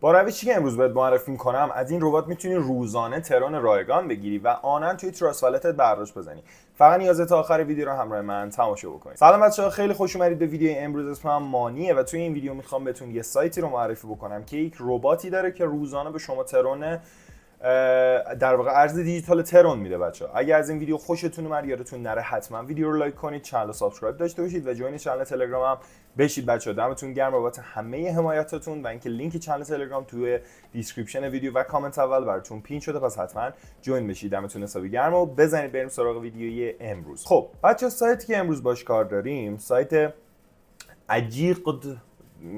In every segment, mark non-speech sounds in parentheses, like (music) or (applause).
با روشی که امروز بهت معرفی میکنم از این ربات میتونی روزانه ترون رایگان بگیری و آنن توی تراس برداشت بزنی فقط نیازه تا آخر ویدیو رو همراه من تماشا بکنید سلام بچه‌ها خیلی خوش اومدید به ویدیو امروز اسمم مانیه و توی این ویدیو میخوام بهتون یه سایتی رو معرفی بکنم که یک رباتی داره که روزانه به شما ترون در واقع ارز دیجیتال ترون میده بچه اگر از این ویدیو خوشتون اومد یادتون نره حتما ویدیو رو لایک کنید چنل سابسکرایب داشته باشید و جوین چنل تلگرام هم بشید بچه دمتون گرم بابت همه حمایتاتون و اینکه لینک چنل تلگرام توی دیسکریپشن ویدیو و کامنت اول براتون پین شده پس حتما جوین بشید دمتون حسابی گرم و بزنید بریم سراغ ویدیوی امروز خب بچه سایتی که امروز باش کار داریم سایت عجیق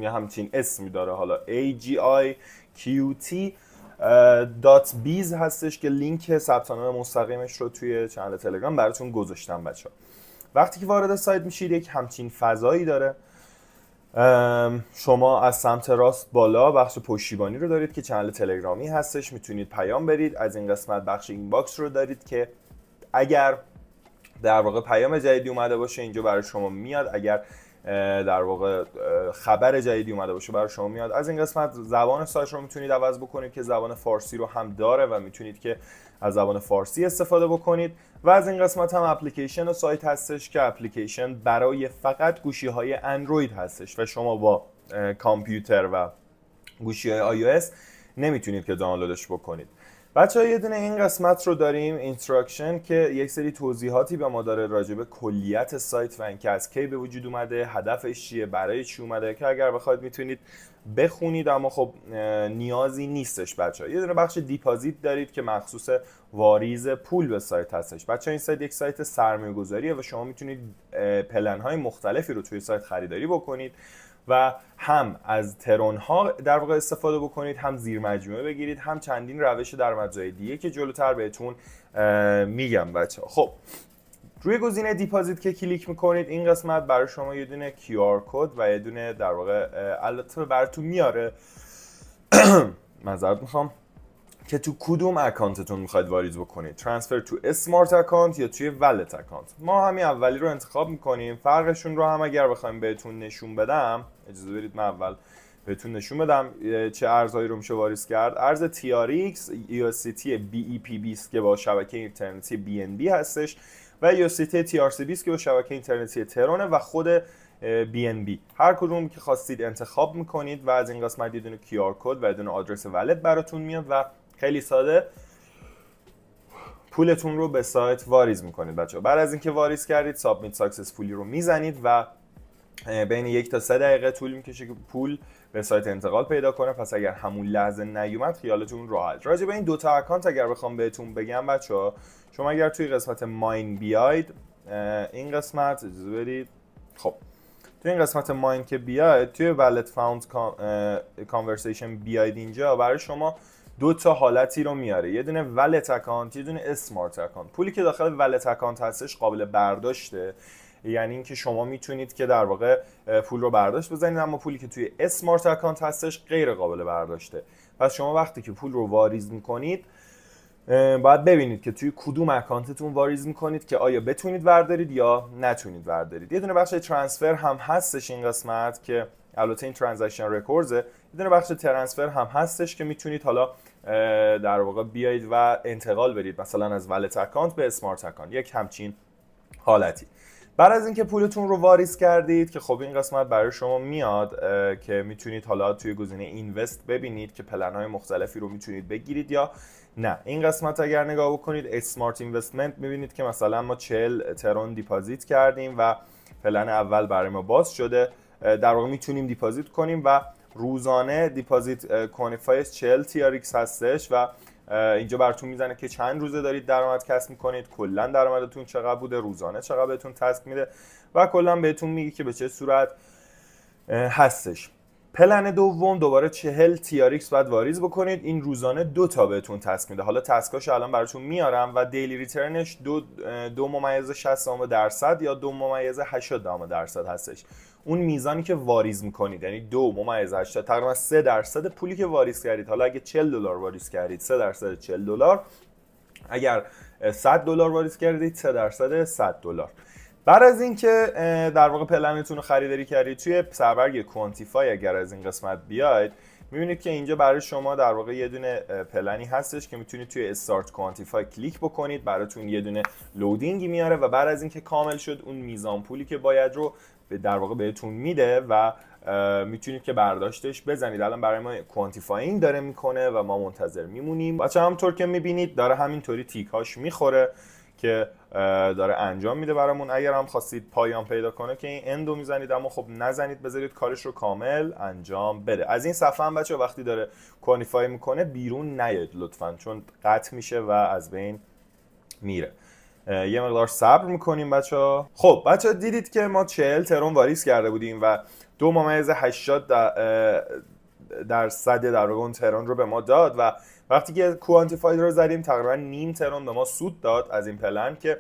همچین اسمی داره حالا AGI QT دات بیز هستش که لینک ثبت مستقیمش رو توی چنل تلگرام براتون گذاشتم بچه ها. وقتی که وارد سایت میشید یک همچین فضایی داره شما از سمت راست بالا بخش پشتیبانی رو دارید که چنل تلگرامی هستش میتونید پیام برید از این قسمت بخش باکس رو دارید که اگر در واقع پیام جدیدی اومده باشه اینجا برای شما میاد اگر در واقع خبر جدیدی اومده باشه برای شما میاد از این قسمت زبان سایت رو میتونید عوض بکنید که زبان فارسی رو هم داره و میتونید که از زبان فارسی استفاده بکنید و از این قسمت هم اپلیکیشن و سایت هستش که اپلیکیشن برای فقط گوشی های اندروید هستش و شما با کامپیوتر و گوشی های iOS نمیتونید که دانلودش بکنید بچه یه دونه این قسمت رو داریم اینتراکشن که یک سری توضیحاتی به ما داره راجع به کلیت سایت و اینکه از کی به وجود اومده هدفش چیه برای چی اومده که اگر بخواید میتونید بخونید اما خب نیازی نیستش بچه ها. یه دونه بخش دیپازیت دارید که مخصوص واریز پول به سایت هستش بچه این سایت یک سایت سرمایه گذاریه و شما میتونید پلن های مختلفی رو توی سایت خریداری بکنید و هم از ترون ها در واقع استفاده بکنید هم زیر مجموعه بگیرید هم چندین روش در مجموعه دیگه که جلوتر بهتون میگم بچه خب روی گزینه دیپازیت که کلیک میکنید این قسمت برای شما یه دونه QR کد و یه دونه در واقع البته براتون میاره (coughs) مذارت میخوام که تو کدوم اکانتتون میخواید واریز بکنید ترانسفر تو اسمارت اکانت یا توی ولت اکانت ما همین اولی رو انتخاب میکنیم فرقشون رو هم اگر بخوایم بهتون نشون بدم اجازه برید من اول بهتون نشون بدم چه ارزهایی رو میشه واریز کرد ارز TRX EOCT BEP20 که با شبکه اینترنتی BNB هستش و EOCT TRC20 که با شبکه اینترنتی ترونه و خود BNB هر کدوم که خواستید انتخاب میکنید و از این قسمت یه دونه QR کد و یه آدرس ولت براتون میاد و خیلی ساده پولتون رو به سایت واریز میکنید بچه بعد از اینکه واریز کردید سابمیت ساکسسفولی رو میزنید و بین یک تا سه دقیقه طول میکشه که پول به سایت انتقال پیدا کنه پس اگر همون لحظه نیومد خیالتون راحت راجع به این دوتا اکانت اگر بخوام بهتون بگم بچه ها شما اگر توی قسمت ماین بیاید این قسمت اجازه خب توی این قسمت ماین که بیاید توی ولت فاوند کانورسیشن بیاید اینجا برای شما دو تا حالتی رو میاره یه دونه ولت اکانت یه دونه اسمارت اکانت پولی که داخل ولت اکانت هستش قابل برداشته یعنی اینکه شما میتونید که در واقع پول رو برداشت بزنید اما پولی که توی اسمارت اکانت هستش غیر قابل برداشته پس شما وقتی که پول رو واریز میکنید باید ببینید که توی کدوم اکانتتون واریز میکنید که آیا بتونید وردارید یا نتونید وردارید یه دونه بخش ترانسفر هم هستش این قسمت که البته این ترانزکشن رکوردز یه دونه بخش ترانسفر هم هستش که میتونید حالا در واقع بیایید و انتقال برید مثلا از ولت اکانت به اسمارت اکانت یک همچین حالتی بعد از اینکه پولتون رو واریز کردید که خب این قسمت برای شما میاد که میتونید حالا توی گزینه اینوست ببینید که پلن های مختلفی رو میتونید بگیرید یا نه این قسمت اگر نگاه بکنید اسمارت اینوستمنت میبینید که مثلا ما 40 ترون دیپازیت کردیم و پلن اول برای ما باز شده در واقع میتونیم دیپازیت کنیم و روزانه دیپازیت کونیفایس 40 تیاریکس هستش و اینجا براتون میزنه که چند روزه دارید درآمد کسب میکنید کلا درآمدتون چقدر بوده روزانه چقدر بهتون تسک میده و کلا بهتون میگه که به چه صورت هستش پلن دوم دوباره چهل تیاریکس باید واریز بکنید این روزانه دو تا بهتون تسک میده حالا تسکاشو الان براتون میارم و دیلی ریترنش دو, دو ممیز 60 درصد یا دو ممیز دامه درصد هستش اون میزانی که واریز میکنید یعنی دو ممیز هشت تقریبا 3 درصد پولی که واریز کردید حالا اگه 40 دلار واریز کردید 3 درصد 40 دلار اگر 100 دلار واریز کردید 3 درصد 100 دلار بعد از اینکه در واقع پلنتون رو خریداری کردید توی سربرگ کوانتیفای اگر از این قسمت بیاید میبینید که اینجا برای شما در واقع یه دونه پلنی هستش که میتونید توی استارت کوانتیفای کلیک بکنید براتون یه دونه لودینگی میاره و بعد از اینکه کامل شد اون میزان پولی که باید رو در واقع بهتون میده و میتونید که برداشتش بزنید الان برای ما کوانتیفاینگ داره میکنه و ما منتظر میمونیم بچه همطور که میبینید داره همینطوری تیک میخوره که داره انجام میده برامون اگر هم خواستید پایان پیدا کنه که این اندو میزنید اما خب نزنید بذارید کارش رو کامل انجام بده از این صفحه هم بچه وقتی داره کانیفای میکنه بیرون نیاد لطفا چون قطع میشه و از بین میره یه مقدار صبر میکنیم بچه ها خب بچه دیدید که ما چهل ترون واریس کرده بودیم و دو ممیز 80 درصد در واقع اون ترون رو به ما داد و وقتی که کوانتیفاید رو زدیم تقریبا نیم ترون به ما سود داد از این پلن که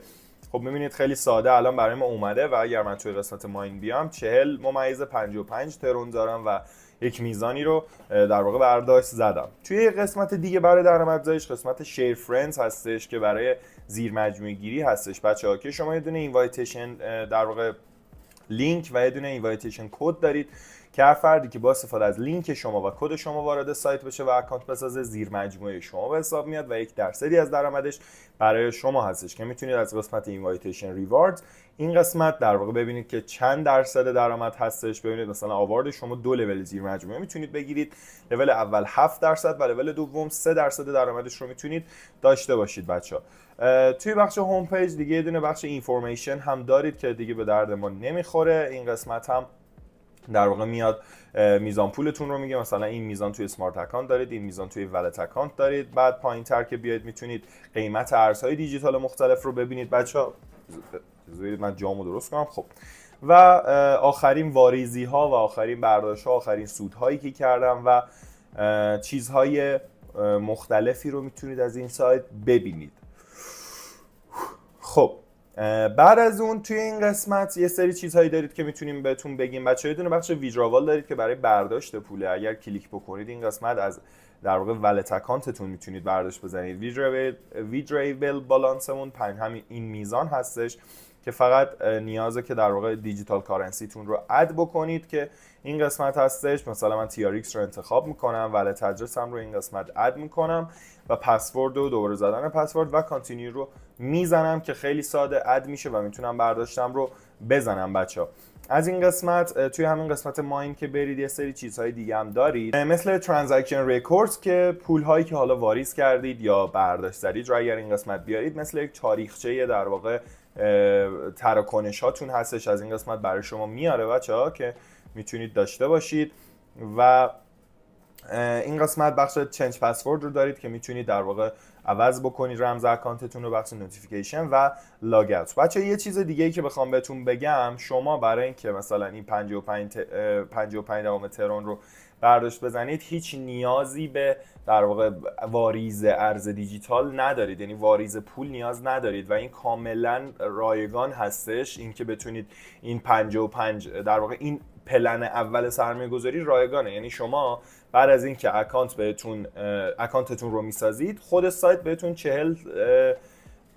خب میبینید خیلی ساده الان برای ما اومده و اگر من توی قسمت ماین بیام چهل ممیز 55 ترون دارم و یک میزانی رو در واقع برداشت زدم توی قسمت دیگه برای زایش قسمت شیر فرندز هستش که برای زیر گیری هستش بچه ها که شما یه دونه اینوایتیشن در واقع لینک و یه دونه کد دارید که هر فردی که با استفاده از لینک شما و کد شما وارد سایت بشه و اکانت بسازه زیر مجموعه شما به حساب میاد و یک درصدی از درآمدش برای شما هستش که میتونید از قسمت اینوایتیشن ریواردز این قسمت در واقع ببینید که چند درصد درآمد هستش ببینید مثلا آوارد شما دو لول زیر مجموعه میتونید بگیرید لول اول 7 درصد و لول دوم 3 درصد درآمدش رو میتونید داشته باشید بچه توی بخش هوم پیج دیگه یه دونه بخش اینفورمیشن هم دارید که دیگه به درد ما نمیخوره این قسمت هم در واقع میاد میزان پولتون رو میگه مثلا این میزان توی سمارت اکانت دارید این میزان توی ولت اکانت دارید بعد پایین تر که بیاید میتونید قیمت ارزهای دیجیتال مختلف رو ببینید بچه ها من جامو درست کنم خب و آخرین واریزی ها و آخرین برداشت ها آخرین سودهایی که کردم و چیزهای مختلفی رو میتونید از این سایت ببینید خب بعد از اون توی این قسمت یه سری چیزهایی دارید که میتونیم بهتون بگیم بچه یه دونه بخش ویدراوال دارید که برای برداشت پوله اگر کلیک بکنید این قسمت از در واقع ولت اکانتتون میتونید برداشت بزنید ویدراویل بالانسمون پنج همین این میزان هستش که فقط نیازه که در واقع دیجیتال کارنسیتون رو اد بکنید که این قسمت هستش مثلا من TRX رو انتخاب میکنم ولت تجرس هم رو این قسمت اد میکنم و پسورد و دوباره زدن پسورد و کانتینیو رو میزنم که خیلی ساده اد میشه و میتونم برداشتم رو بزنم بچه ها. از این قسمت توی همین قسمت ماین که برید یه سری چیزهای دیگه هم دارید مثل ترانزکشن ریکوردز که پول هایی که حالا واریز کردید یا برداشت زدید رو اگر این قسمت بیارید مثل یک تاریخچه در واقع تراکنش هستش از این قسمت برای شما میاره بچه ها که میتونید داشته باشید و این قسمت بخش چنج پسورد رو دارید که میتونید در واقع عوض بکنید رمز اکانتتون رو بخش نوتیفیکیشن و لاگ اوت بچه یه چیز دیگه ای که بخوام بهتون بگم شما برای اینکه مثلا این 55 55 دوام ترون رو برداشت بزنید هیچ نیازی به در واقع واریز ارز دیجیتال ندارید یعنی واریز پول نیاز ندارید و این کاملا رایگان هستش اینکه بتونید این 55 در واقع این پلن اول سرمایه گذاری رایگانه یعنی شما بعد از اینکه اکانت بهتون اکانتتون رو میسازید خود سایت بهتون چهل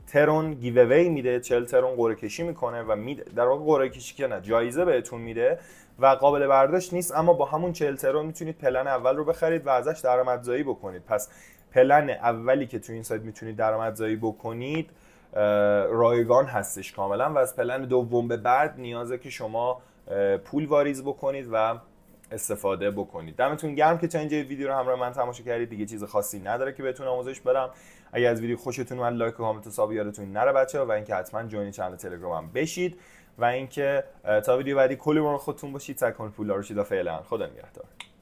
ترون گیووی میده چهل ترون قرعه کشی میکنه و در واقع قرعه کشی که نه جایزه بهتون میده و قابل برداشت نیست اما با همون چهل ترون میتونید پلن اول رو بخرید و ازش درآمدزایی بکنید پس پلن اولی که تو این سایت میتونید درآمدزایی بکنید رایگان هستش کاملا و از پلن دوم به بعد نیازه که شما پول واریز بکنید و استفاده بکنید دمتون گرم که تا اینجا ویدیو رو همراه من تماشا کردید دیگه چیز خاصی نداره که بهتون آموزش بدم اگر از ویدیو خوشتون اومد لایک و کامنت و ساب یادتون نره بچه و اینکه حتما جوین چنل تلگرامم بشید و اینکه تا ویدیو بعدی کلی مراقب خودتون باشید تا کنید پول رو روشید و فعلا خدا نگهدار